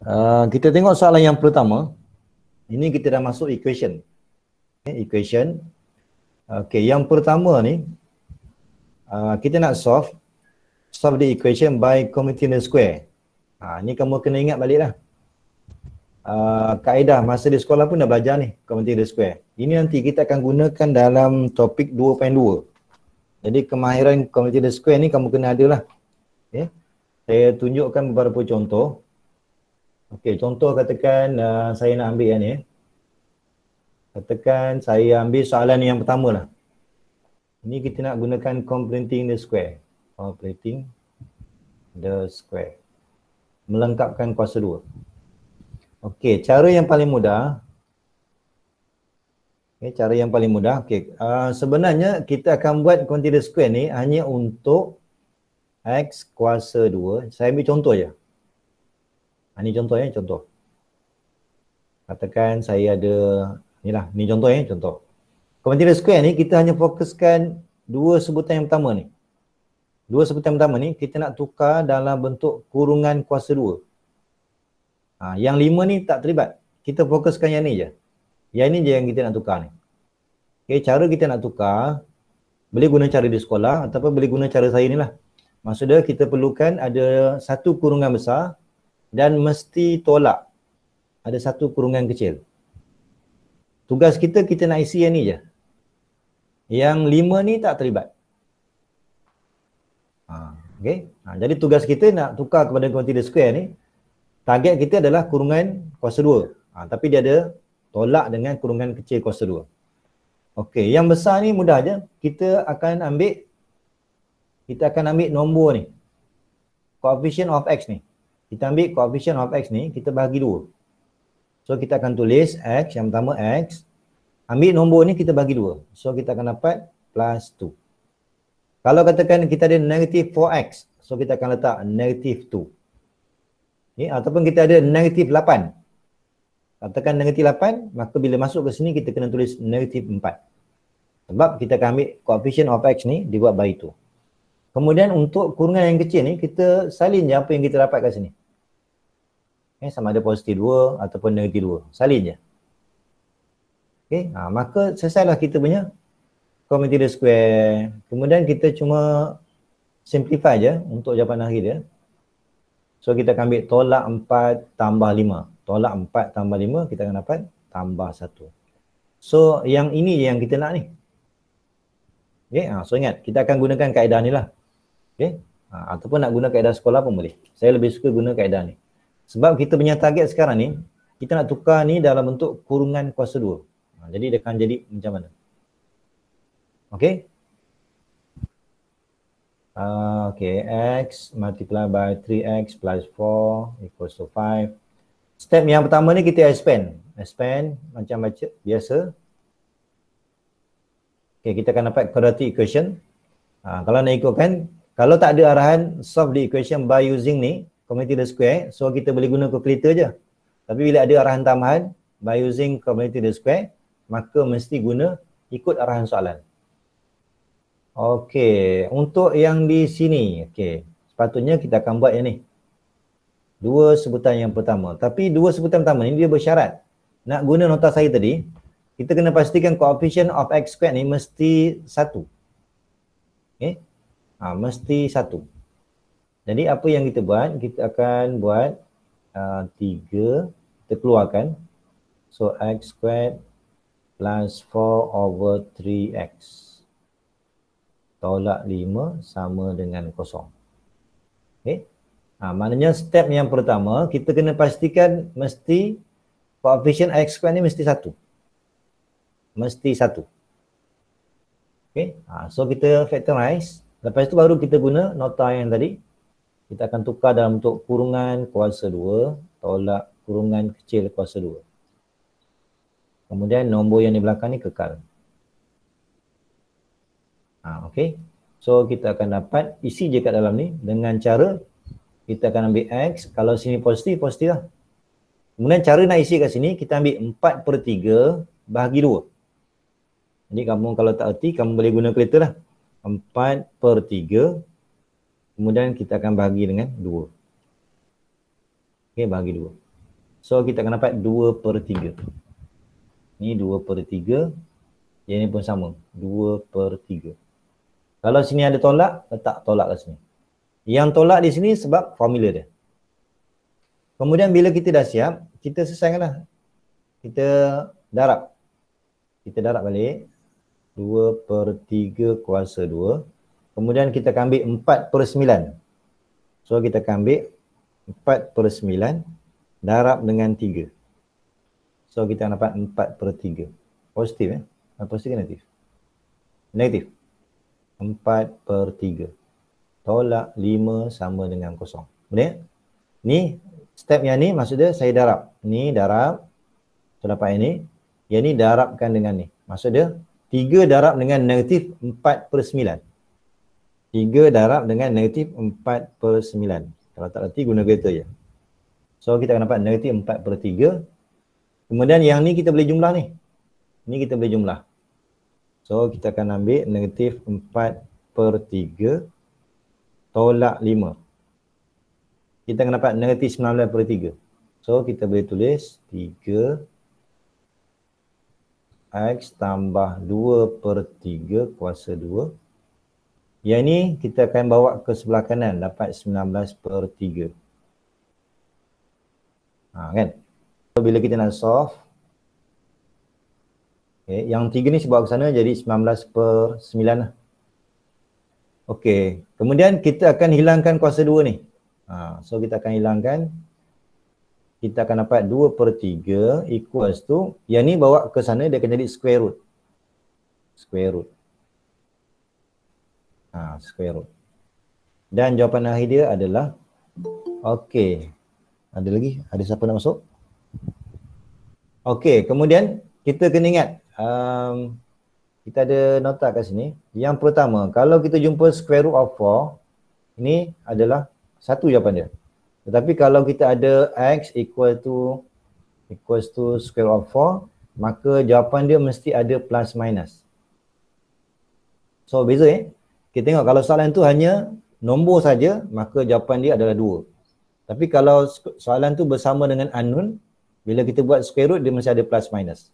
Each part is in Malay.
Ah, kita tengok soalan yang pertama. Ini kita dah masuk equation. Eh, okay, equation. Okey, yang pertama ni uh, kita nak solve solve the equation by commutative square. Ha, ni kamu kena ingat baliklah. Uh, kaedah masa di sekolah pun dah belajar ni commutative square. Ini nanti kita akan gunakan dalam topik 2.2. Jadi kemahiran commutative square ni kamu kena ada lah. Okay. Eh, saya tunjukkan beberapa contoh. Okey, contoh katakan uh, saya nak ambil yang ni. Eh. Katakan saya ambil soalan yang pertama lah. Ini kita nak gunakan completing the square. Completing the square. Melengkapkan kuasa dua. Okey, cara yang paling mudah. Okey, cara yang paling mudah. Okey, uh, sebenarnya kita akan buat continuous square ni hanya untuk x kuasa 2. Saya ambil contoh je. Ini ah, contoh ya, contoh. Katakan saya ada, ni lah, ni contoh ya, contoh. Kementerian Square ni kita hanya fokuskan dua sebutan yang pertama ni. Dua sebutan yang pertama ni kita nak tukar dalam bentuk kurungan kuasa dua. Ha, yang lima ni tak terlibat. Kita fokuskan yang ni je. Yang ni je yang kita nak tukar ni. Okay, cara kita nak tukar, boleh guna cara di sekolah ataupun boleh guna cara saya ni lah. Maksudnya kita perlukan ada satu kurungan besar dan mesti tolak ada satu kurungan kecil tugas kita kita nak isi yang ni je yang lima ni tak terlibat ha, okay? ha, jadi tugas kita nak tukar kepada quantity square ni target kita adalah kurungan kuasa dua ha, tapi dia ada tolak dengan kurungan kecil kuasa dua Okey, yang besar ni mudah je. Kita akan ambil kita akan ambil nombor ni. Coefficient of X ni kita ambil coefficient of x ni kita bahagi dua so kita akan tulis x yang pertama x ambil nombor ni kita bahagi dua so kita akan dapat plus 2 kalau katakan kita ada negative 4x so kita akan letak negative 2 okay, ataupun kita ada negative 8 katakan negative 8 maka bila masuk ke sini kita kena tulis negative 4 sebab kita akan ambil coefficient of x ni dibuat by itu kemudian untuk kurungan yang kecil ni kita salin je apa yang kita dapat kat sini okay, eh, sama ada positif 2 ataupun negatif 2 salin je okay, ha, maka selesailah kita punya commutator square kemudian kita cuma simplify je untuk jawapan akhir dia so kita akan ambil tolak 4 tambah 5 tolak 4 tambah 5 kita akan dapat tambah 1 so yang ini yang kita nak ni Okay, ha, so ingat kita akan gunakan kaedah ni lah Okay, ha, ataupun nak guna kaedah sekolah pun boleh Saya lebih suka guna kaedah ni sebab kita punya target sekarang ni, kita nak tukar ni dalam bentuk kurungan kuasa 2. Ha, jadi dia akan jadi macam mana? Okey. Uh, ha, okay, x multiply by 3x plus 4 equals to 5. Step yang pertama ni kita expand. Expand macam baca biasa. Okay, kita akan dapat quadratic equation. Uh, kalau nak ikutkan, kalau tak ada arahan, solve the equation by using ni community the square eh? so kita boleh guna calculator je tapi bila ada arahan tambahan by using community the square maka mesti guna ikut arahan soalan Okey, untuk yang di sini okey, sepatutnya kita akan buat yang ni dua sebutan yang pertama tapi dua sebutan pertama ni dia bersyarat nak guna nota saya tadi kita kena pastikan coefficient of x squared ni mesti satu okay? ha, mesti satu jadi apa yang kita buat, kita akan buat uh, 3 kita keluarkan. So x squared plus 4 over 3x. Tolak 5 sama dengan kosong. Okay. Ha, ah, maknanya step yang pertama, kita kena pastikan mesti coefficient x squared ni mesti 1. Mesti 1. Okay. Ha, ah, so kita factorize. Lepas tu baru kita guna nota yang tadi kita akan tukar dalam bentuk kurungan kuasa 2 tolak kurungan kecil kuasa 2. Kemudian nombor yang di belakang ni kekal. Ha, okay. So kita akan dapat isi je kat dalam ni dengan cara kita akan ambil X. Kalau sini positif, positif lah. Kemudian cara nak isi kat sini kita ambil 4 per 3 bahagi 2. Jadi kamu kalau tak erti kamu boleh guna kereta lah. 4 per Kemudian kita akan bahagi dengan 2. Okey, bahagi 2. So kita akan dapat 2 per 3. Ini 2 per 3. Yang ini pun sama. 2 per 3. Kalau sini ada tolak, letak tolak kat sini. Yang tolak di sini sebab formula dia. Kemudian bila kita dah siap, kita lah. Kita darab. Kita darab balik. 2 per 3 kuasa 2. Kemudian kita akan ambil 4 per 9. So kita akan ambil 4 per 9 darab dengan 3. So kita akan dapat 4 per 3. Positif eh? Ah, positif ke negatif? Negatif. 4 per 3. Tolak 5 sama dengan kosong. Boleh? Eh? Ni step yang ni maksud dia saya darab. Ni darab. So dapat yang ni. Yang ni darabkan dengan ni. Maksud dia 3 darab dengan negatif 4 per 9. 3 darab dengan negatif 4 per 9. Kalau tak reti guna kereta je. So kita akan dapat negatif 4 per 3. Kemudian yang ni kita boleh jumlah ni. Ni kita boleh jumlah. So kita akan ambil negatif 4 per 3 tolak 5. Kita akan dapat negatif 19 per 3. So kita boleh tulis 3 X tambah 2 per 3 kuasa 2 yang ni kita akan bawa ke sebelah kanan dapat 19 per 3. Ha, kan? So, bila kita nak solve. Okay, yang 3 ni sebab ke sana jadi 19 per 9 lah. Okay. Kemudian kita akan hilangkan kuasa 2 ni. Ha, so kita akan hilangkan. Kita akan dapat 2 per 3 equals tu. Yang ni bawa ke sana dia akan jadi square root. Square root ha, square root dan jawapan akhir dia adalah okey ada lagi ada siapa nak masuk okey kemudian kita kena ingat um, kita ada nota kat sini yang pertama kalau kita jumpa square root of 4 ini adalah satu jawapan dia tetapi kalau kita ada x equal to equals to square root of 4 maka jawapan dia mesti ada plus minus so beza eh kita tengok kalau soalan tu hanya nombor saja, maka jawapan dia adalah dua. Tapi kalau soalan tu bersama dengan anun, bila kita buat square root dia mesti ada plus minus.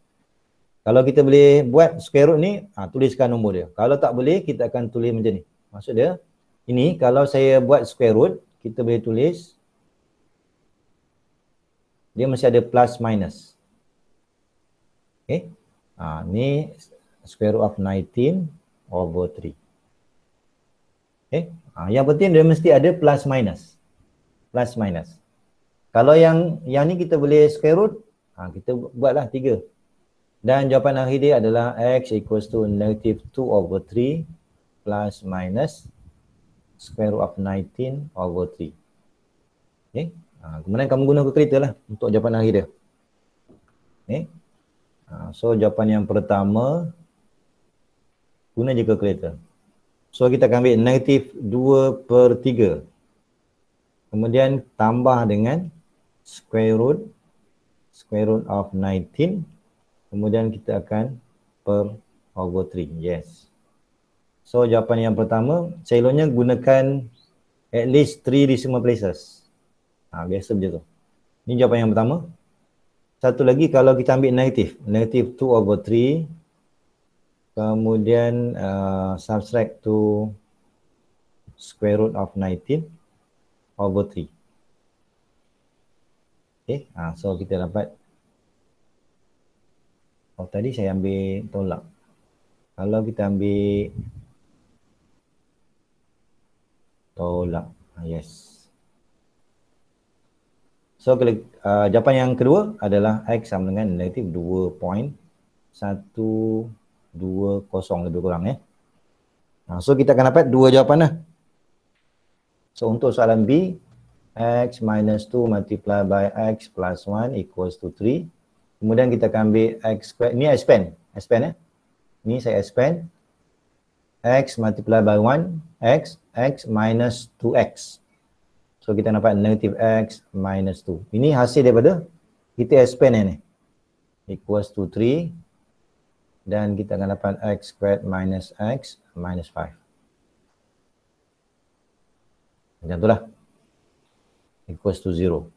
Kalau kita boleh buat square root ni, ha, tuliskan nombor dia. Kalau tak boleh, kita akan tulis macam ni. Maksud dia, ini kalau saya buat square root, kita boleh tulis dia mesti ada plus minus. Okay. Ha, ni square root of 19 over 3. Okay. Eh, ha, yang penting dia mesti ada plus minus. Plus minus. Kalau yang yang ni kita boleh square root, ha, kita buatlah tiga. Dan jawapan akhir dia adalah x equals to negative 2 over 3 plus minus square root of 19 over 3. Okay. Eh, ha, kemudian kamu guna kereta lah untuk jawapan akhir dia. Okay. Eh, ha, so jawapan yang pertama guna je kereta. So kita akan ambil negatif 2 per 3 Kemudian tambah dengan square root Square root of 19 Kemudian kita akan per over 3 Yes So jawapan yang pertama Celonya gunakan at least 3 decimal places ha, Biasa macam tu Ini jawapan yang pertama Satu lagi kalau kita ambil negatif Negatif 2 over 3 kemudian uh, subtract to square root of 19 over 3 Okay, uh, so kita dapat oh tadi saya ambil tolak kalau kita ambil tolak ah, yes So uh, jawapan yang kedua adalah x sama dengan negatif 2.1 2 kosong lebih kurang ya. Nah, so kita akan dapat dua jawapan lah. So untuk soalan B, x minus 2 multiply by x plus 1 equals to 3. Kemudian kita akan ambil x square. Ni expand. Expand ya. Eh? Ni saya expand. x multiply by 1 x x minus 2x. So kita dapat negative x minus 2. Ini hasil daripada kita expand ni. Equals to 3 dan kita akan dapat x squared minus x minus 5. Macam itulah. Equals to zero.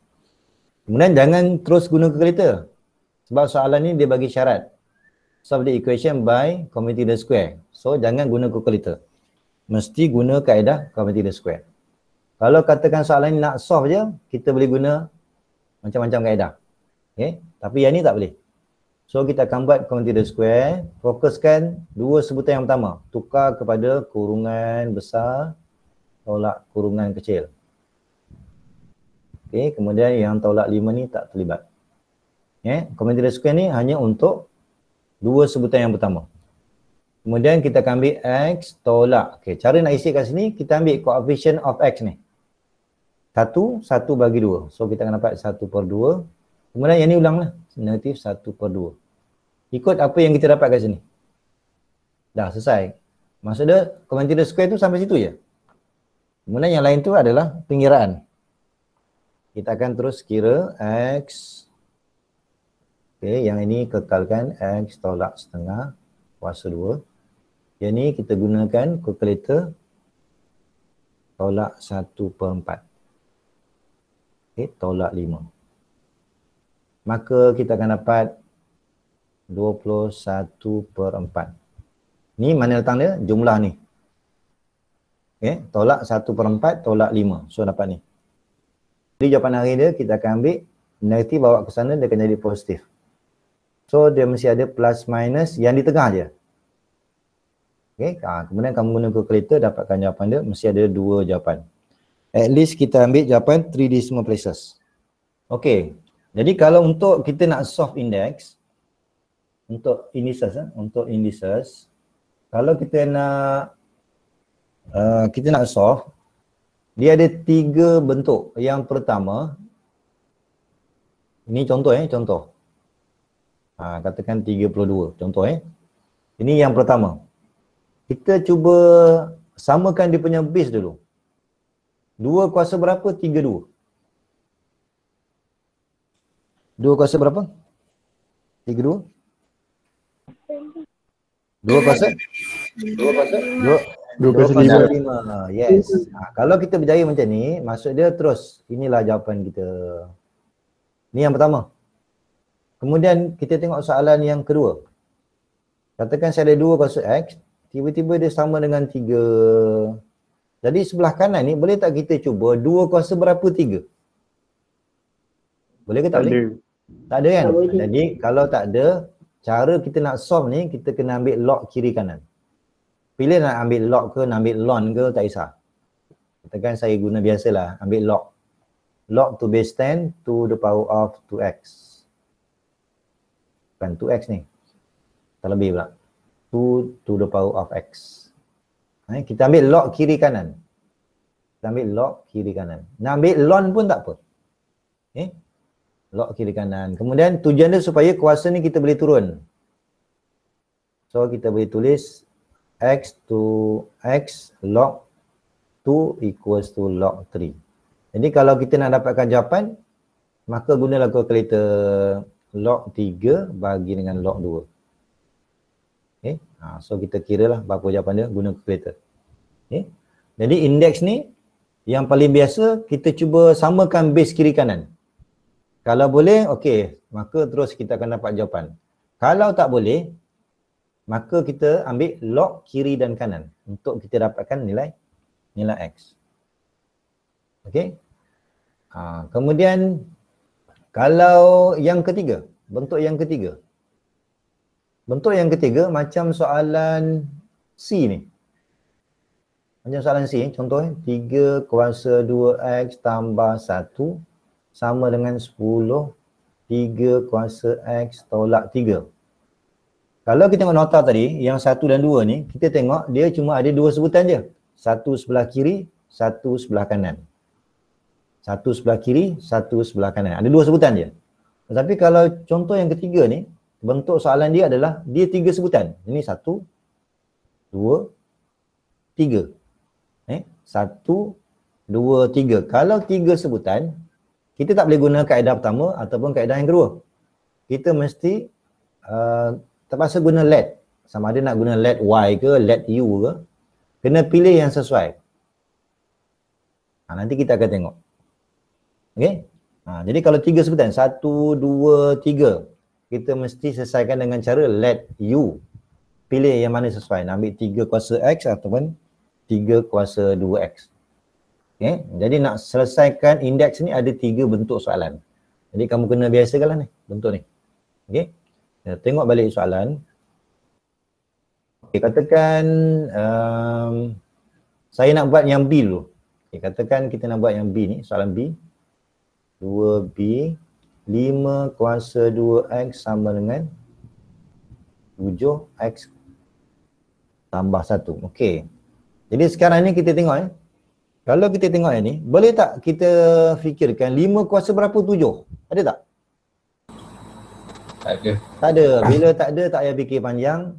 Kemudian jangan terus guna kalkulator. Sebab soalan ni dia bagi syarat. Solve the equation by community the square. So jangan guna kalkulator. Mesti guna kaedah community the square. Kalau katakan soalan ni nak solve je, kita boleh guna macam-macam kaedah. Okay? Tapi yang ni tak boleh. So kita akan buat quantity square, fokuskan dua sebutan yang pertama, tukar kepada kurungan besar tolak kurungan kecil. Okay, kemudian yang tolak lima ni tak terlibat. Eh, ya, quantity square ni hanya untuk dua sebutan yang pertama. Kemudian kita akan ambil x tolak. Okay, cara nak isi kat sini kita ambil coefficient of x ni. satu satu bagi dua. So kita akan dapat satu per dua. Kemudian yang ni ulanglah. Negatif 1 per 2. Ikut apa yang kita dapat kat sini. Dah selesai. maksudnya dia square tu sampai situ je. Kemudian yang lain tu adalah pengiraan. Kita akan terus kira X. Okay, yang ini kekalkan X tolak setengah kuasa 2. Yang ni kita gunakan calculator tolak 1 per 4. Okay, tolak 5 maka kita akan dapat 21 per 4 ni mana datang dia jumlah ni okay. tolak 1 per 4 tolak 5 so dapat ni jadi jawapan hari dia kita akan ambil negatif bawa ke sana dia akan jadi positif so dia mesti ada plus minus yang di tengah dia Okay. Ha, kemudian kamu guna calculator dapatkan jawapan dia mesti ada dua jawapan at least kita ambil jawapan 3 d semua places Okay. Jadi kalau untuk kita nak soft index untuk indices eh, untuk indices kalau kita nak uh, kita nak soft dia ada tiga bentuk. Yang pertama ini contoh eh contoh. Ha, katakan 32 contoh eh. Ini yang pertama. Kita cuba samakan dia punya base dulu. Dua kuasa berapa? tiga 32. Dua kuasa berapa? Tiga dua? Dua kuasa? Dua kuasa? Dua, dua kuasa lima. lima. Yes. Ha, kalau kita berjaya macam ni, maksud dia terus. Inilah jawapan kita. Ni yang pertama. Kemudian kita tengok soalan yang kedua. Katakan saya ada dua kuasa X, tiba-tiba dia sama dengan tiga. Jadi sebelah kanan ni boleh tak kita cuba dua kuasa berapa tiga? Boleh ke tak, tak boleh? Tak ada kan? Jadi kalau tak ada, cara kita nak solve ni kita kena ambil log kiri kanan. Pilih nak ambil log ke nak ambil lon ke tak kisah. Katakan saya guna biasalah ambil log. Log to base 10 to the power of 2x. Bukan 2x ni. Terlebih pula. 2 to the power of x. Eh, kita ambil log kiri kanan. Kita ambil log kiri kanan. Nak ambil lon pun tak apa. Eh, lock kiri kanan. Kemudian tujuan dia supaya kuasa ni kita boleh turun. So kita boleh tulis x to x log 2 equals to log 3. Jadi kalau kita nak dapatkan jawapan, maka gunalah kalkulator log 3 bagi dengan log 2. Okay. Eh, ha, so kita kira lah berapa jawapan dia guna kalkulator. Okay. Eh, jadi indeks ni yang paling biasa kita cuba samakan base kiri kanan. Kalau boleh, okey, maka terus kita akan dapat jawapan. Kalau tak boleh, maka kita ambil log kiri dan kanan untuk kita dapatkan nilai nilai X. Okey. Ha, kemudian, kalau yang ketiga, bentuk yang ketiga. Bentuk yang ketiga macam soalan C ni. Macam soalan C, contohnya eh, 3 kuasa 2X tambah 1 sama dengan 10 3 kuasa X tolak 3 kalau kita tengok nota tadi yang 1 dan 2 ni kita tengok dia cuma ada dua sebutan je satu sebelah kiri satu sebelah kanan satu sebelah kiri satu sebelah kanan ada dua sebutan je tetapi kalau contoh yang ketiga ni bentuk soalan dia adalah dia tiga sebutan ini satu dua tiga eh satu dua tiga kalau tiga sebutan kita tak boleh guna kaedah pertama ataupun kaedah yang kedua. Kita mesti uh, terpaksa guna let. Sama ada nak guna let y ke, let u ke. Kena pilih yang sesuai. Ha, nanti kita akan tengok. Okay? Ha, jadi kalau tiga sebutan, satu, dua, tiga. Kita mesti selesaikan dengan cara let u. Pilih yang mana sesuai. Nak ambil tiga kuasa x ataupun tiga kuasa dua x. Okay. Eh, jadi nak selesaikan indeks ni ada tiga bentuk soalan. Jadi kamu kena biasakanlah ni bentuk ni. Okey. tengok balik soalan. Okay, katakan um, saya nak buat yang B dulu. Okay, katakan kita nak buat yang B ni, soalan B. 2B 5 kuasa 2X sama dengan 7X tambah 1. Okey. Jadi sekarang ni kita tengok eh. Kalau kita tengok yang ni, boleh tak kita fikirkan 5 kuasa berapa 7? Ada tak? Tak ada. Tak ada. Bila tak ada, tak payah fikir panjang.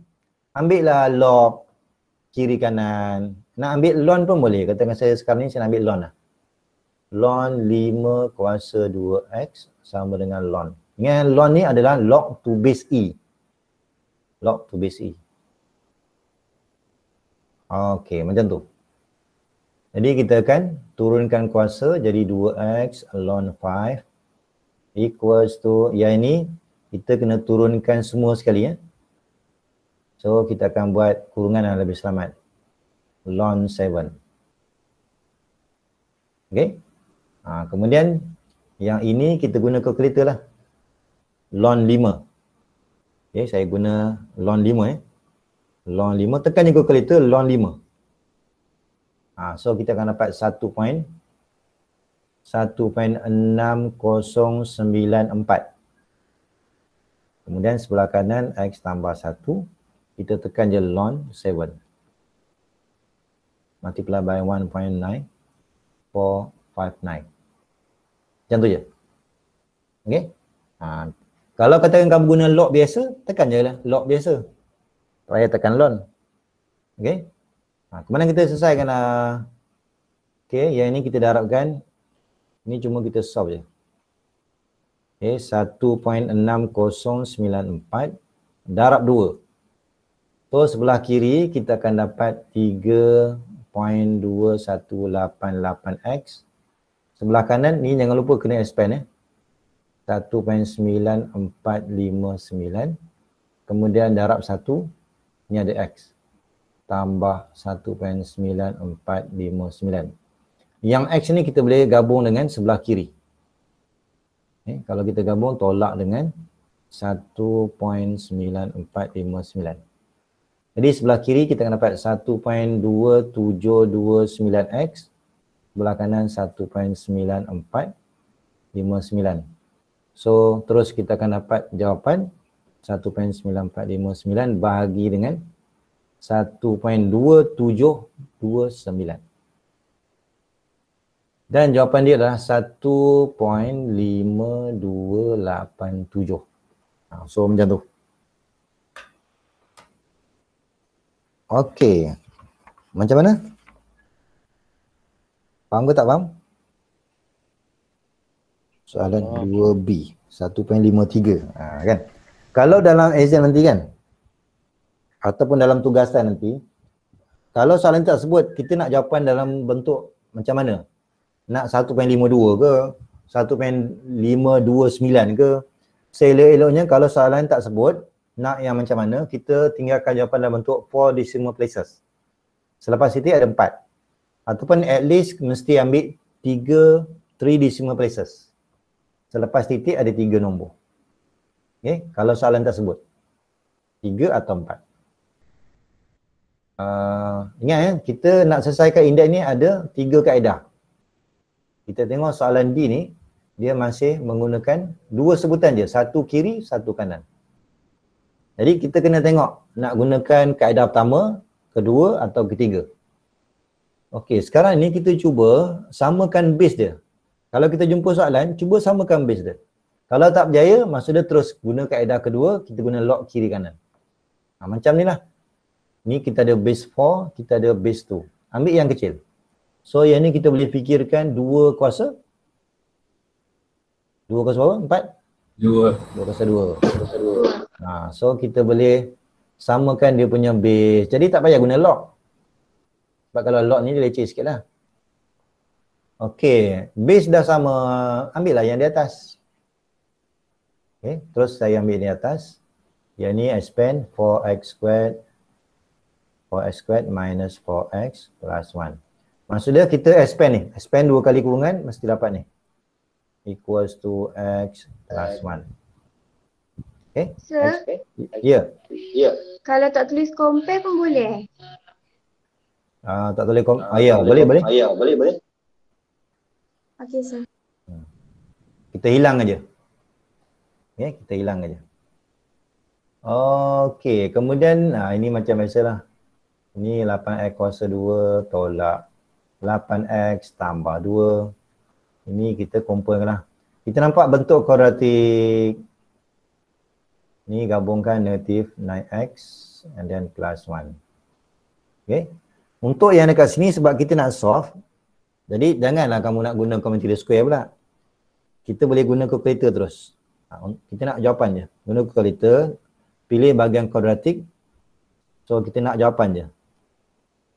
Ambil lah log kiri kanan. Nak ambil lon pun boleh. Katakan saya sekarang ni saya nak ambil lon lah. Lon 5 kuasa 2x sama dengan lon. Dengan lon ni adalah log to base E. Log to base E. Okay macam tu. Jadi kita akan turunkan kuasa jadi 2x ln 5 equals to yang ini kita kena turunkan semua sekali ya. So kita akan buat kurungan yang lebih selamat. ln 7. Okay. Ha, kemudian yang ini kita guna kalkulator lah. ln 5. Okay, saya guna ln 5 eh. ln 5 tekan je kalkulator ln 5. Ha, so kita akan dapat 1.1.6094 Kemudian sebelah kanan X tambah 1 Kita tekan je LON 7 Multiply by 1.9459 Macam tu je Okay ha, Kalau katakan kamu guna log biasa Tekan je lah log biasa Raya tekan LON Okay Ha, kemudian kita selesaikan uh, okay, yang ini kita darabkan ini cuma kita solve je okay, 1.6094 darab 2 so sebelah kiri kita akan dapat 3.2188x sebelah kanan ni jangan lupa kena expand eh. 1.9459 kemudian darab 1 ni ada x 1.9459 tambah 1.9459 yang X ni kita boleh gabung dengan sebelah kiri okay, eh, kalau kita gabung tolak dengan 1.9459 jadi sebelah kiri kita akan dapat 1.2729X sebelah kanan 1.9459 so terus kita akan dapat jawapan 1.9459 bahagi dengan 1.2729 dan jawapan dia adalah 1.5287 ha, so macam tu Okey. Macam mana? Faham ke tak faham? Soalan 2B, 1.53. Ha, kan? Kalau dalam exam nanti kan, ataupun dalam tugasan nanti kalau soalan tak sebut kita nak jawapan dalam bentuk macam mana nak 1.52 ke 1.529 ke seelok-eloknya kalau soalan tak sebut nak yang macam mana kita tinggalkan jawapan dalam bentuk four decimal places selepas itu ada empat ataupun at least mesti ambil tiga three decimal places selepas titik ada tiga nombor okay? kalau soalan tersebut tiga atau empat uh, ingat ya eh, kita nak selesaikan indeks ni ada tiga kaedah kita tengok soalan D ni dia masih menggunakan dua sebutan dia satu kiri satu kanan jadi kita kena tengok nak gunakan kaedah pertama kedua atau ketiga Okey, sekarang ni kita cuba samakan base dia kalau kita jumpa soalan cuba samakan base dia kalau tak berjaya maksudnya terus guna kaedah kedua kita guna lock kiri kanan ha, macam ni lah ni kita ada base 4, kita ada base 2. Ambil yang kecil. So yang ni kita boleh fikirkan dua kuasa. Dua kuasa berapa? Empat? Dua. Dua kuasa dua. Dua Ha, so kita boleh samakan dia punya base. Jadi tak payah guna log. Sebab kalau log ni dia leceh sikit lah. Okay. Base dah sama. Ambil lah yang di atas. Okay. Terus saya ambil yang di atas. Yang ni I spend 4x squared 4x squared minus 4x plus 1. Maksudnya kita expand ni. Expand dua kali kurungan mesti dapat ni. Equals to x plus 1. Okay. Sir? Ya. Yeah. Yeah. Kalau tak tulis compare pun boleh? Ah, uh, tak boleh kom? Uh, ah, ah, ya, boleh, boleh. boleh. Ah, ya, boleh, boleh. Okay, sir. Hmm. Kita hilang aja. Okay, kita hilang aja. Okay, kemudian ah, ini macam biasalah. Ni 8x kuasa 2 tolak 8x tambah 2. Ini kita kumpulkanlah. Kita nampak bentuk kuadratik. Ni gabungkan negatif 9x and then plus 1. Okay. Untuk yang dekat sini sebab kita nak solve. Jadi janganlah kamu nak guna commentary square pula. Kita boleh guna calculator terus. Ha, kita nak jawapan je. Guna calculator. Pilih bahagian kuadratik. So kita nak jawapan je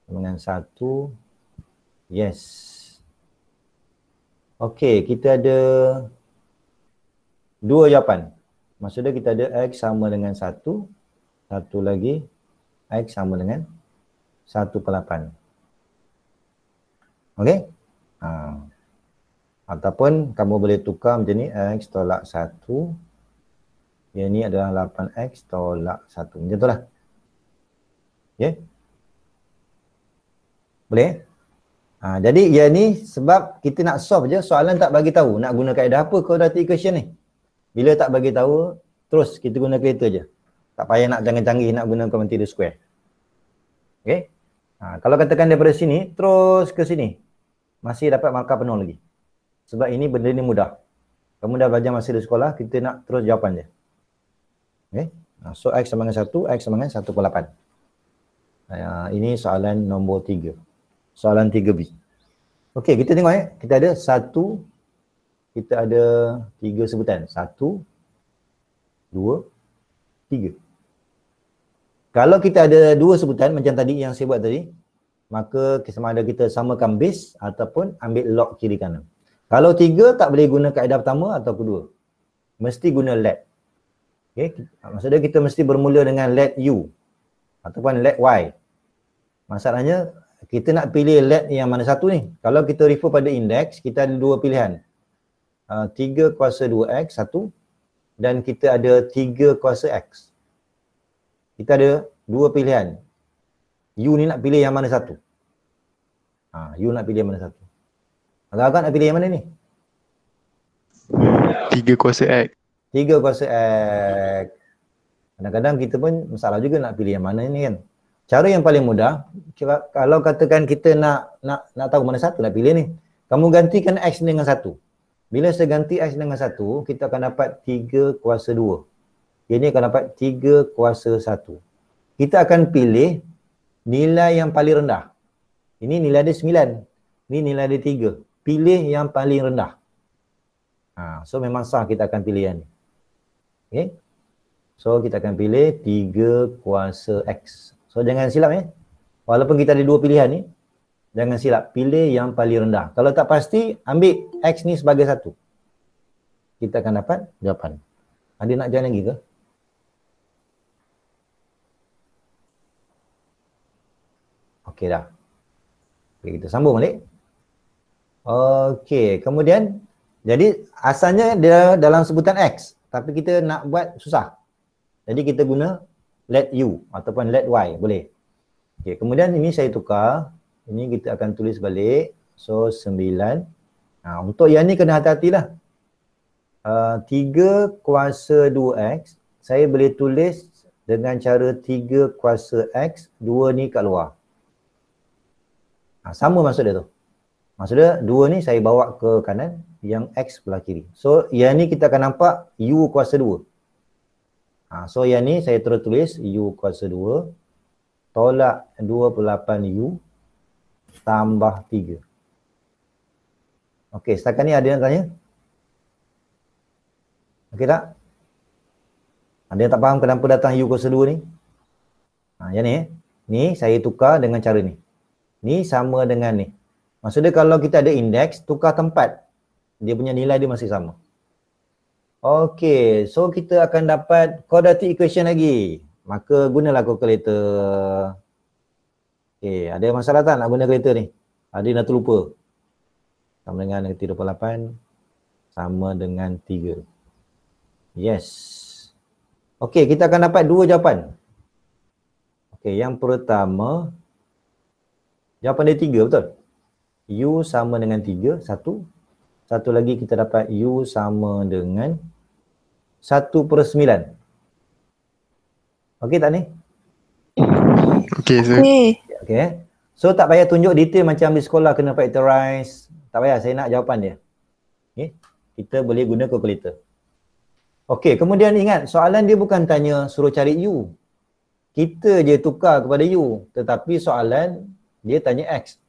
dengan satu yes Okey, kita ada dua jawapan maksudnya kita ada x sama dengan satu satu lagi x sama dengan satu per lapan Okey? Ha. ataupun kamu boleh tukar macam ni x tolak satu yang ni adalah lapan x tolak satu. macam tu lah okay. Boleh? Ha, jadi ia ya ni sebab kita nak solve je soalan tak bagi tahu nak guna kaedah apa quadratic equation ni. Bila tak bagi tahu terus kita guna kereta je. Tak payah nak canggih-canggih nak guna commentary square. Okey. Ha, kalau katakan daripada sini terus ke sini masih dapat markah penuh lagi. Sebab ini benda ni mudah. Kamu dah belajar masa di sekolah, kita nak terus jawapan je. Okay. Ha, so, X sama dengan 1, X sama dengan 1.8. Uh, ini soalan nombor 3 soalan 3B. Okey, kita tengok eh. Kita ada satu, kita ada tiga sebutan. Satu, dua, tiga. Kalau kita ada dua sebutan macam tadi yang saya buat tadi, maka sama ada kita samakan base ataupun ambil log kiri kanan. Kalau tiga tak boleh guna kaedah pertama atau kedua. Mesti guna let. Okay. Maksudnya kita mesti bermula dengan let u ataupun let y. Masalahnya kita nak pilih LED yang mana satu ni kalau kita refer pada indeks kita ada dua pilihan uh, ah, 3 kuasa 2x satu dan kita ada 3 kuasa x kita ada dua pilihan you ni nak pilih yang mana satu ha, ah, you nak pilih yang mana satu agak-agak nak pilih yang mana ni 3 kuasa x 3 kuasa x kadang-kadang kita pun masalah juga nak pilih yang mana ni kan Cara yang paling mudah, kalau katakan kita nak nak nak tahu mana satu nak pilih ni. Kamu gantikan X dengan satu. Bila saya ganti X dengan satu, kita akan dapat 3 kuasa 2. Ini akan dapat 3 kuasa 1. Kita akan pilih nilai yang paling rendah. Ini nilai dia 9. Ini nilai dia 3. Pilih yang paling rendah. Ha, so memang sah kita akan pilih yang ni. Okay. So kita akan pilih 3 kuasa X. So jangan silap ya. Eh? Walaupun kita ada dua pilihan ni, eh. jangan silap pilih yang paling rendah. Kalau tak pasti, ambil X ni sebagai satu. Kita akan dapat jawapan. Ada nak jalan lagi ke? Okey dah. Okay, kita sambung balik. Okey, kemudian jadi asalnya dia dalam sebutan X, tapi kita nak buat susah. Jadi kita guna let u ataupun let y boleh okey kemudian ini saya tukar ini kita akan tulis balik so 9 ha, untuk yang ni kena hati-hatilah uh, ah, 3 kuasa 2x saya boleh tulis dengan cara 3 kuasa x 2 ni kat luar ha, sama maksud dia tu maksudnya 2 ni saya bawa ke kanan yang x belah kiri so yang ni kita akan nampak u kuasa 2 Ha, so yang ni saya terus tulis U kuasa 2 tolak 28U tambah 3. Okey, setakat ni ada yang tanya? Okey tak? Ada yang tak faham kenapa datang U kuasa 2 ni? Ha, yang ni eh? Ni saya tukar dengan cara ni. Ni sama dengan ni. Maksudnya kalau kita ada indeks, tukar tempat. Dia punya nilai dia masih sama. Okey, so kita akan dapat quadratic equation lagi. Maka gunalah calculator. Okey, ada masalah tak nak guna calculator ni? Ada nak terlupa. Sama dengan negatif 28 sama dengan 3. Yes. Okey, kita akan dapat dua jawapan. Okey, yang pertama, jawapan dia 3 betul? U sama dengan 3, satu. Satu lagi kita dapat U sama dengan 3. Satu per sembilan. Okey tak ni? Okey sir okay. okay. Eh. So tak payah tunjuk detail macam di sekolah kena factorize Tak payah saya nak jawapan dia okay. Kita boleh guna calculator Okey kemudian ingat soalan dia bukan tanya suruh cari U Kita je tukar kepada U Tetapi soalan dia tanya X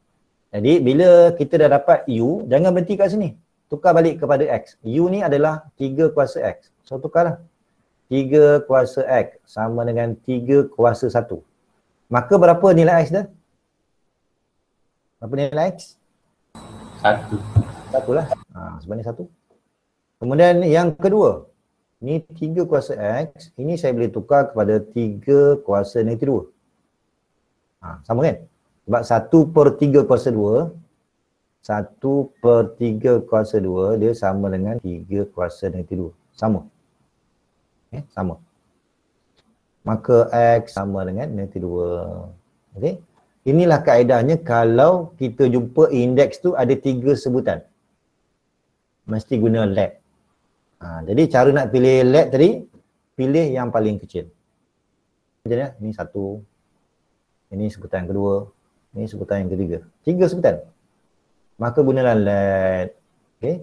jadi bila kita dah dapat U, jangan berhenti kat sini tukar balik kepada X. U ni adalah 3 kuasa X. So tukarlah. 3 kuasa X sama dengan 3 kuasa 1. Maka berapa nilai X dia? Berapa nilai X? Satu. 1 lah. Ha, sebenarnya 1. Kemudian yang kedua. Ni 3 kuasa X. Ini saya boleh tukar kepada 3 kuasa negatif 2. Ha, sama kan? Sebab 1 per 3 kuasa 2 1 per 3 kuasa 2 dia sama dengan 3 kuasa negatif 2. Sama. Okay, eh, sama. Maka X sama dengan negatif 2. Okay. Inilah kaedahnya kalau kita jumpa indeks tu ada 3 sebutan. Mesti guna lag. Ha, jadi cara nak pilih lag tadi, pilih yang paling kecil. Macam ni satu. Ini sebutan yang kedua. Ini sebutan yang ketiga. Tiga sebutan maka gunalah let okay?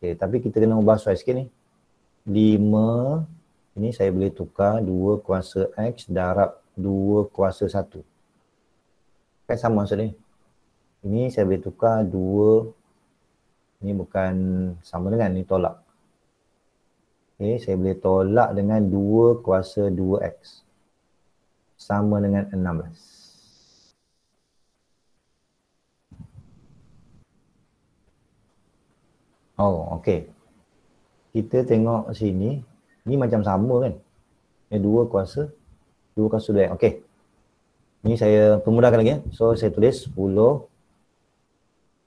Okay, tapi kita kena ubah suai sikit ni 5 ini saya boleh tukar 2 kuasa x darab 2 kuasa 1 kan sama maksudnya ini saya boleh tukar 2 ini bukan sama dengan ni tolak Okay, saya boleh tolak dengan 2 kuasa 2x sama dengan 16 Oh, okey. Kita tengok sini, ni macam sama kan? Ya, dua kuasa, dua kuasa dua. Okey. Ni saya permudahkan lagi. Ya. So, saya tulis 10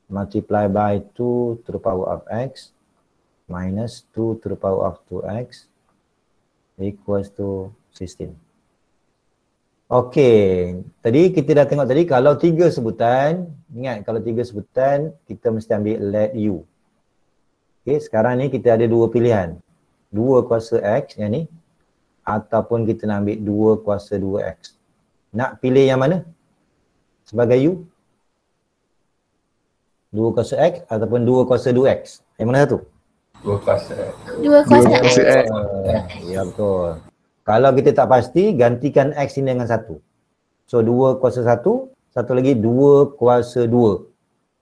multiply by 2 to the power of x minus 2 to the power of 2x equals to 16. Okey, tadi kita dah tengok tadi kalau tiga sebutan, ingat kalau tiga sebutan kita mesti ambil let u. Okey, sekarang ni kita ada dua pilihan. Dua kuasa X yang ni ataupun kita nak ambil dua kuasa dua X. Nak pilih yang mana? Sebagai U? Dua kuasa X ataupun dua kuasa dua X? Yang mana satu? Dua kuasa X. Dua kuasa, dua kuasa X. X. Ah, ya betul. Kalau kita tak pasti, gantikan X ini dengan satu. So dua kuasa satu, satu lagi dua kuasa dua.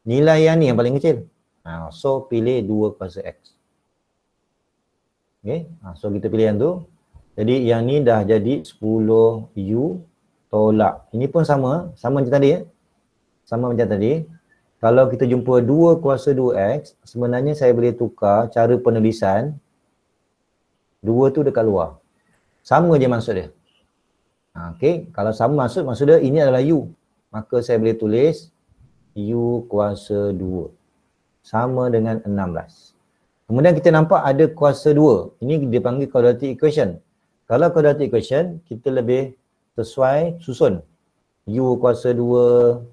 Nilai yang ni yang paling kecil. Ha, so pilih 2 kuasa X okay? Ha, so kita pilih yang tu Jadi yang ni dah jadi 10 U tolak Ini pun sama, sama macam tadi ya? Sama macam tadi Kalau kita jumpa 2 kuasa 2 X Sebenarnya saya boleh tukar cara penulisan 2 tu dekat luar Sama je maksud dia ha, okay? Kalau sama maksud, maksud dia ini adalah U Maka saya boleh tulis U kuasa 2 sama dengan 16. Kemudian kita nampak ada kuasa 2. Ini dipanggil quadratic equation. Kalau quadratic equation, kita lebih sesuai susun. U kuasa 2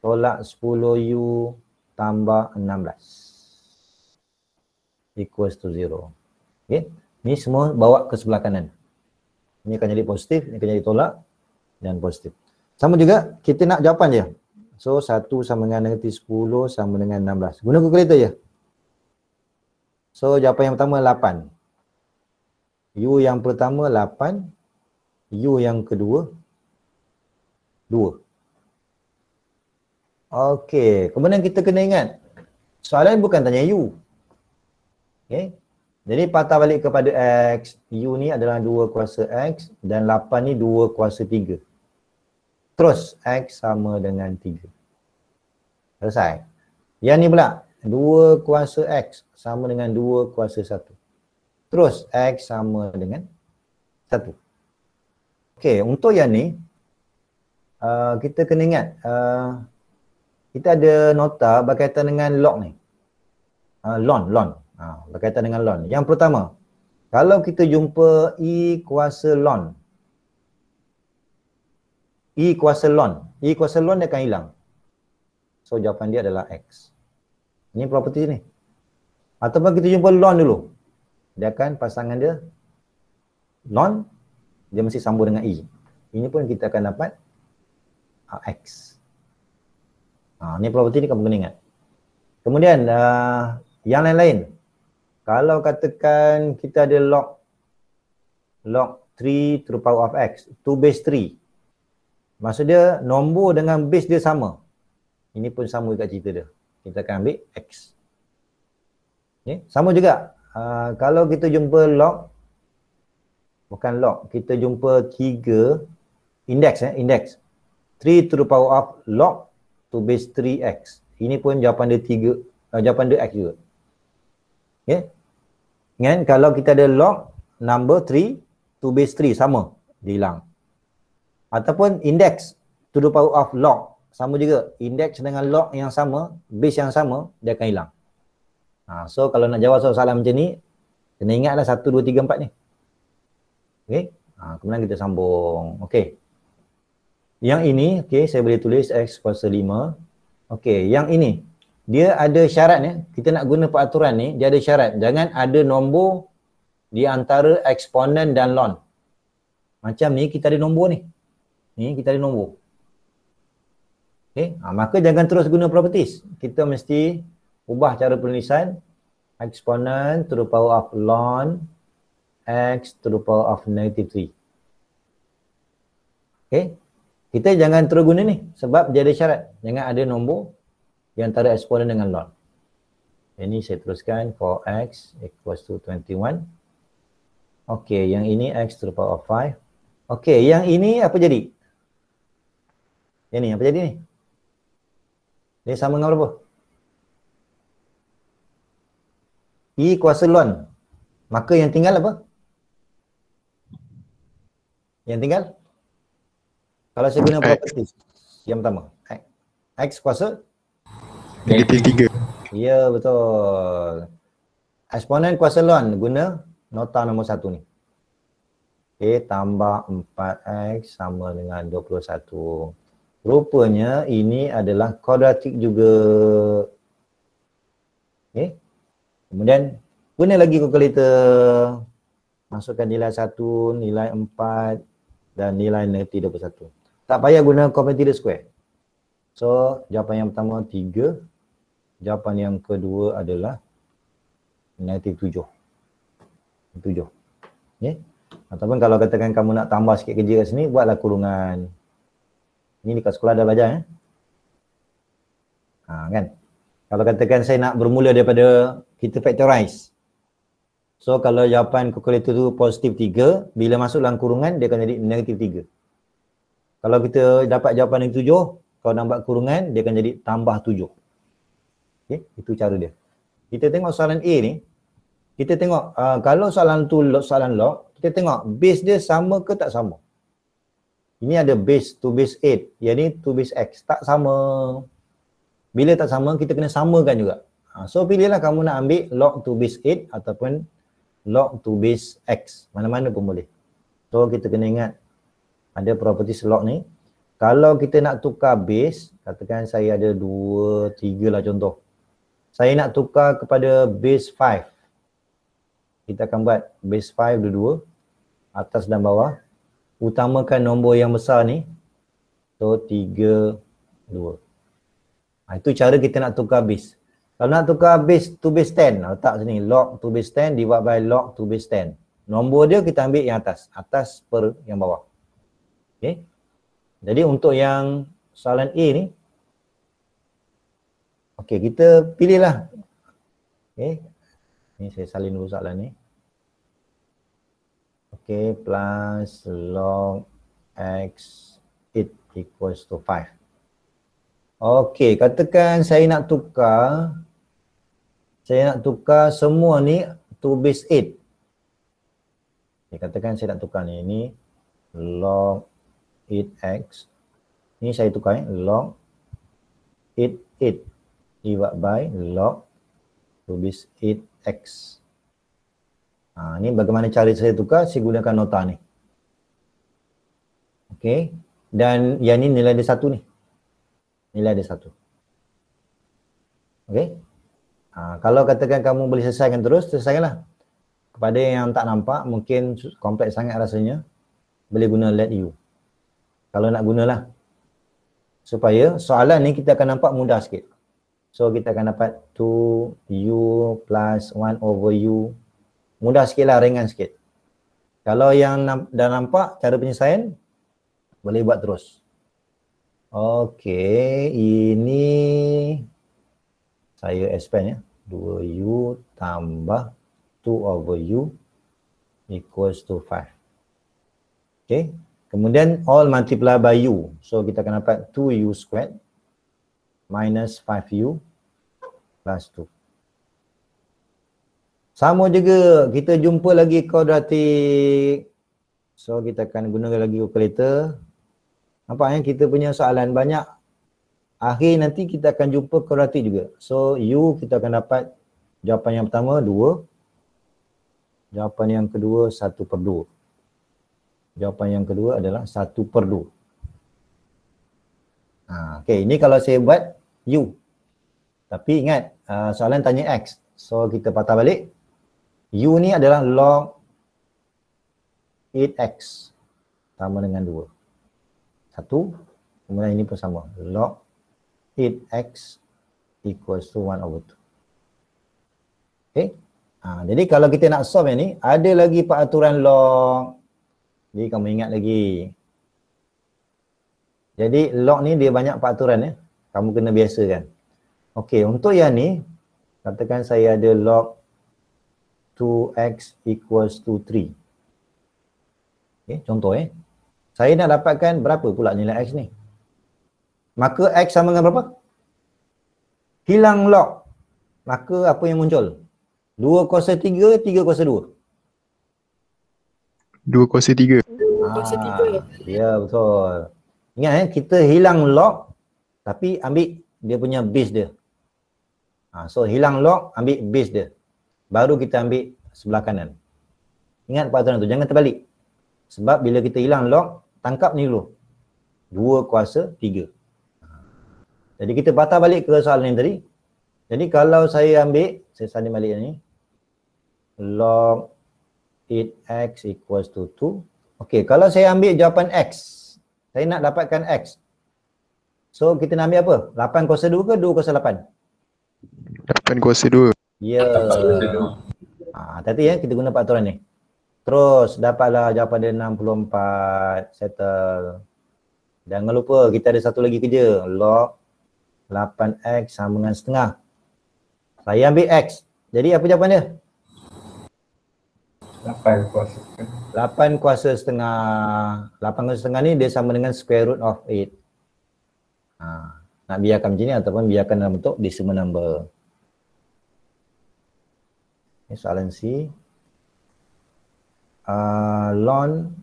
tolak 10U tambah 16. Equals to 0. Okay. Ini semua bawa ke sebelah kanan. Ini akan jadi positif, ini akan jadi tolak dan positif. Sama juga kita nak jawapan je. So 1 sama dengan negatif 10 sama dengan 16. Guna kereta je. So jawapan yang pertama 8. U yang pertama 8. U yang kedua 2. Okey. Kemudian kita kena ingat. Soalan bukan tanya U. Okey. Jadi patah balik kepada X. U ni adalah 2 kuasa X dan 8 ni 2 kuasa 3 terus X sama dengan 3 selesai yang ni pula 2 kuasa X sama dengan 2 kuasa 1 terus X sama dengan 1 ok untuk yang ni uh, kita kena ingat uh, kita ada nota berkaitan dengan log ni uh, log. long. Uh, ah, berkaitan dengan log. yang pertama kalau kita jumpa E kuasa log. E kuasa lon. E kuasa lon dia akan hilang. So jawapan dia adalah X. Ini property ni. Ataupun kita jumpa lon dulu. Dia akan pasangan dia lon dia mesti sambung dengan E. Ini pun kita akan dapat uh, X. Ha, ini property ni kamu kena ingat. Kemudian uh, yang lain-lain. Kalau katakan kita ada log log 3 to the power of X. 2 base 3. Maksud dia nombor dengan base dia sama. Ini pun sama juga cerita dia. Kita akan ambil X. Okay. Sama juga. Uh, kalau kita jumpa log. Bukan log. Kita jumpa 3. Index. Eh, index. 3 to the power of log to base 3X. Ini pun jawapan dia 3. Uh, ah, jawapan dia X juga. Okay. Dan kalau kita ada log number 3 to base 3. Sama. Dia hilang ataupun index to the power of log sama juga index dengan log yang sama base yang sama dia akan hilang ha, so kalau nak jawab soalan macam ni kena ingatlah 1, 2, 3, 4 ni ok ha, kemudian kita sambung ok yang ini ok saya boleh tulis x kuasa 5 ok yang ini dia ada syarat ni kita nak guna peraturan ni dia ada syarat jangan ada nombor di antara eksponen dan lon macam ni kita ada nombor ni ni kita ada nombor okay. Eh, ah, ha, maka jangan terus guna properties kita mesti ubah cara penulisan exponent to the power of ln x to the power of negative 3 okay. kita jangan terus guna ni sebab dia ada syarat jangan ada nombor di antara exponent dengan ln ini saya teruskan for x equals to 21 Okey, yang ini x to the power of 5 Okey, yang ini apa jadi? Yang ni apa jadi ni? Dia sama dengan berapa? I e kuasa lon. Maka yang tinggal apa? Yang tinggal? Kalau saya guna property yang pertama. X kuasa? Negatif tiga. Ya betul. Exponent kuasa lon guna nota nombor satu ni. A tambah 4X sama dengan 21 rupanya ini adalah kodratik juga okay. kemudian guna lagi kalkulator masukkan nilai 1, nilai 4 dan nilai negatif 21 tak payah guna kompetitor square so jawapan yang pertama 3 jawapan yang kedua adalah negatif 7 7 okay. ataupun kalau katakan kamu nak tambah sikit kerja kat sini buatlah kurungan Ni dekat sekolah dah belajar eh. Ha, kan? Kalau katakan saya nak bermula daripada kita factorize. So kalau jawapan calculator tu positif 3, bila masuk dalam kurungan dia akan jadi negatif 3. Kalau kita dapat jawapan yang 7, kalau nampak kurungan dia akan jadi tambah 7. Okay, itu cara dia. Kita tengok soalan A ni, kita tengok uh, kalau soalan tu log, soalan log, kita tengok base dia sama ke tak sama. Ini ada base to base 8, yang ni to base X. Tak sama. Bila tak sama, kita kena samakan juga. Ha, so, pilihlah kamu nak ambil log to base 8 ataupun log to base X. Mana-mana pun boleh. So, kita kena ingat ada property log ni. Kalau kita nak tukar base, katakan saya ada 2, 3 lah contoh. Saya nak tukar kepada base 5. Kita akan buat base 5 dua-dua. Atas dan bawah utamakan nombor yang besar ni so 3 2 ha, itu cara kita nak tukar base kalau nak tukar base to base 10 letak sini log to base 10 divide by log to base 10 nombor dia kita ambil yang atas atas per yang bawah Okay. jadi untuk yang soalan A ni okay kita pilihlah Okay, ni saya salin dulu soalan ni k plus log x it equals to 5 Okey, katakan saya nak tukar saya nak tukar semua ni to base 8 okay, katakan saya nak tukar ni ni log 8x ni saya tukar ni eh. log 8 8 divided by log to base 8x Ha, ni bagaimana cara saya tukar, saya gunakan nota ni. Okey. Dan yang ni nilai dia satu ni. Nilai dia satu. Okey. Ha, kalau katakan kamu boleh selesaikan terus, selesaikanlah. Kepada yang tak nampak, mungkin kompleks sangat rasanya, boleh guna let you. Kalau nak guna lah. Supaya soalan ni kita akan nampak mudah sikit. So kita akan dapat 2 u plus 1 over u mudah sikit lah, ringan sikit kalau yang dah nampak cara penyelesaian boleh buat terus Okey, ini saya expand ya 2U tambah 2 over U equals to 5 Okey, kemudian all multiply by U so kita akan dapat 2U squared minus 5U plus 2 sama juga kita jumpa lagi kodratik. So kita akan guna lagi calculator. Nampak ya kita punya soalan banyak. Akhir nanti kita akan jumpa kodratik juga. So U kita akan dapat jawapan yang pertama 2. Jawapan yang kedua 1 per 2. Jawapan yang kedua adalah 1 per 2. Ha, okay ini kalau saya buat U. Tapi ingat ah, soalan tanya X. So kita patah balik. U ni adalah log 8x sama dengan 2. Satu, kemudian ini pun sama. Log 8x equals to 1 over 2. Okay. Ha, jadi kalau kita nak solve yang ni, ada lagi peraturan log. Jadi kamu ingat lagi. Jadi log ni dia banyak peraturan ya. Kamu kena biasakan. Okey, untuk yang ni, katakan saya ada log 2x equals to 3 okay, eh, contoh eh saya nak dapatkan berapa pula nilai x ni maka x sama dengan berapa hilang log maka apa yang muncul 2 kuasa 3 3 kuasa 2 Dua kuasa tiga. ah, Ya betul. Ingat eh, kita hilang log tapi ambil dia punya base dia. Ah, so hilang log ambil base dia baru kita ambil sebelah kanan. Ingat peraturan tu, jangan terbalik. Sebab bila kita hilang log, tangkap ni dulu. Dua kuasa, tiga. Jadi kita patah balik ke soalan yang tadi. Jadi kalau saya ambil, saya sanding balik ni. Log 8x equals to 2. Okey, kalau saya ambil jawapan x, saya nak dapatkan x. So kita nak ambil apa? 8 kuasa 2 ke 2 kuasa 8? 8 kuasa 2. Ya. Yeah. Ha, tadi ya kita guna peraturan ni. Terus dapatlah jawapan dia 64 settle. Jangan lupa kita ada satu lagi kerja. Log 8x sama dengan setengah. Saya ambil x. Jadi apa jawapan dia? 8 kuasa 8 kuasa setengah 8 kuasa setengah ni dia sama dengan square root of 8 ha. Ah, nak biarkan macam ni ataupun biarkan dalam bentuk decimal number ini soalan C. Uh, ah, lawn.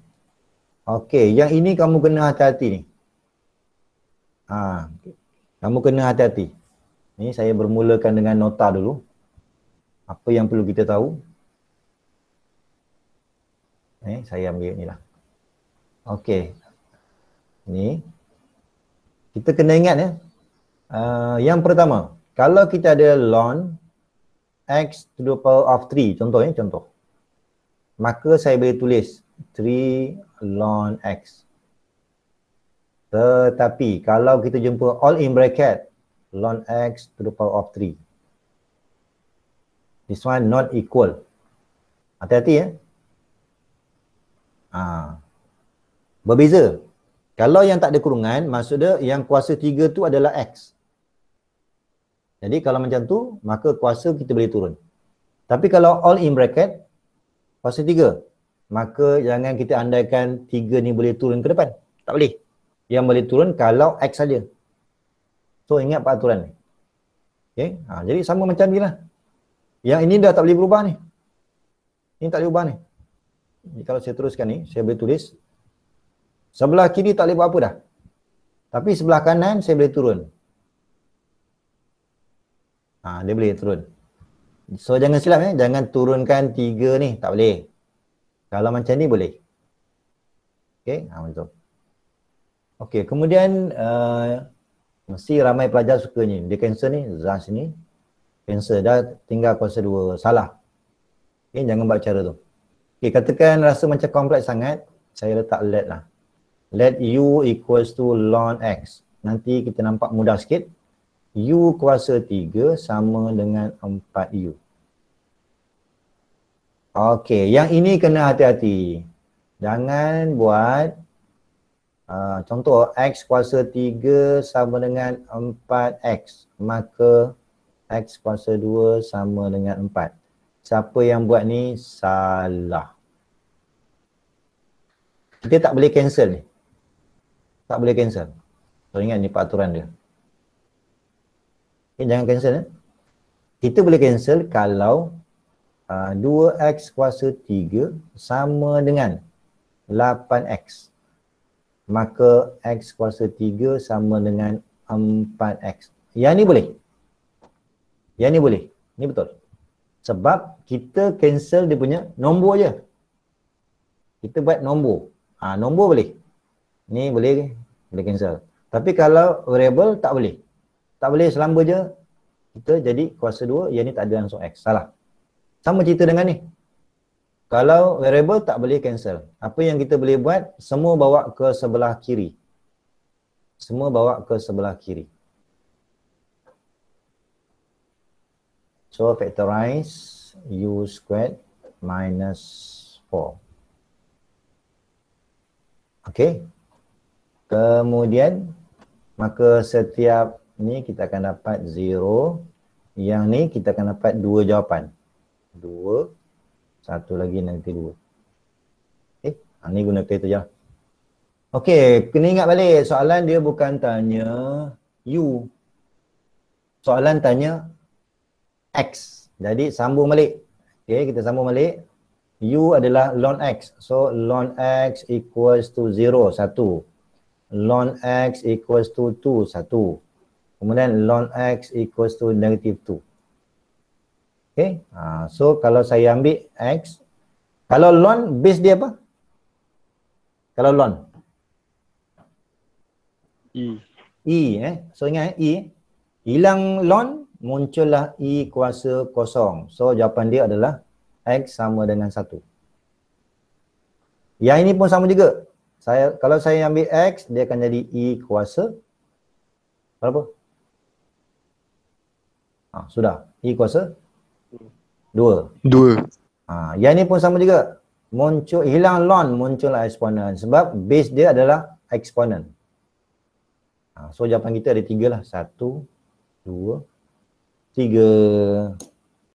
Okey, yang ini kamu kena hati-hati ni. Ha. Kamu kena hati-hati. Ni saya bermulakan dengan nota dulu. Apa yang perlu kita tahu? Eh, saya ambil ni lah. Okey. ini Kita kena ingat ya. Eh. Uh, yang pertama, kalau kita ada loan x to the power of 3 contoh ya contoh maka saya boleh tulis 3 ln x tetapi kalau kita jumpa all in bracket ln x to the power of 3 this one not equal hati-hati ya ha. berbeza kalau yang tak ada kurungan maksud dia yang kuasa 3 tu adalah x jadi kalau macam tu, maka kuasa kita boleh turun. Tapi kalau all in bracket, kuasa tiga, maka jangan kita andaikan tiga ni boleh turun ke depan. Tak boleh. Yang boleh turun kalau X saja. So ingat peraturan ni. Okay. Ha, jadi sama macam ni lah. Yang ini dah tak boleh berubah ni. Ini tak boleh berubah ni. Jadi, kalau saya teruskan ni, saya boleh tulis. Sebelah kiri tak boleh buat apa dah. Tapi sebelah kanan saya boleh turun ha, dia boleh turun so jangan silap eh jangan turunkan tiga ni tak boleh kalau macam ni boleh Okay, ha macam okey kemudian uh, mesti ramai pelajar suka ni dia cancel ni zan ni, cancel dah tinggal kuasa dua salah okey jangan buat cara tu Okay, katakan rasa macam kompleks sangat saya letak let lah let u equals to ln x nanti kita nampak mudah sikit U kuasa 3 sama dengan 4U. Okey, yang ini kena hati-hati. Jangan buat uh, contoh X kuasa 3 sama dengan 4X. Maka X kuasa 2 sama dengan 4. Siapa yang buat ni salah. Kita tak boleh cancel ni. Tak boleh cancel. So ingat ni peraturan dia. Okay, eh, jangan cancel eh. Kita boleh cancel kalau uh, ah, 2x kuasa 3 sama dengan 8x. Maka x kuasa 3 sama dengan 4x. Yang ni boleh. Yang ni boleh. Ni betul. Sebab kita cancel dia punya nombor je. Kita buat nombor. ha, nombor boleh. Ni boleh boleh cancel. Tapi kalau variable tak boleh tak boleh selamba je kita jadi kuasa dua yang ni tak ada langsung X salah sama cerita dengan ni kalau variable tak boleh cancel apa yang kita boleh buat semua bawa ke sebelah kiri semua bawa ke sebelah kiri so factorize u squared minus 4 okay kemudian maka setiap ni kita akan dapat 0 yang ni kita akan dapat dua jawapan 2 satu lagi nanti 2 Eh, ha ni guna kereta je okey kena ingat balik soalan dia bukan tanya u. soalan tanya x jadi sambung balik okey kita sambung balik u adalah ln x so ln x equals to 0 1 ln x equals to 2 1 kemudian ln x equals to negative 2 okay ha, so kalau saya ambil x kalau ln base dia apa kalau ln e e eh so ingat eh, e eh. hilang ln muncullah e kuasa kosong so jawapan dia adalah x sama dengan 1 yang ini pun sama juga saya kalau saya ambil x dia akan jadi e kuasa berapa Ha, sudah. I kuasa? Dua. Dua. Ha, yang ni pun sama juga. Muncul, hilang lon muncul eksponen. Sebab base dia adalah eksponen. Ha, so jawapan kita ada tiga lah. Satu, dua, tiga.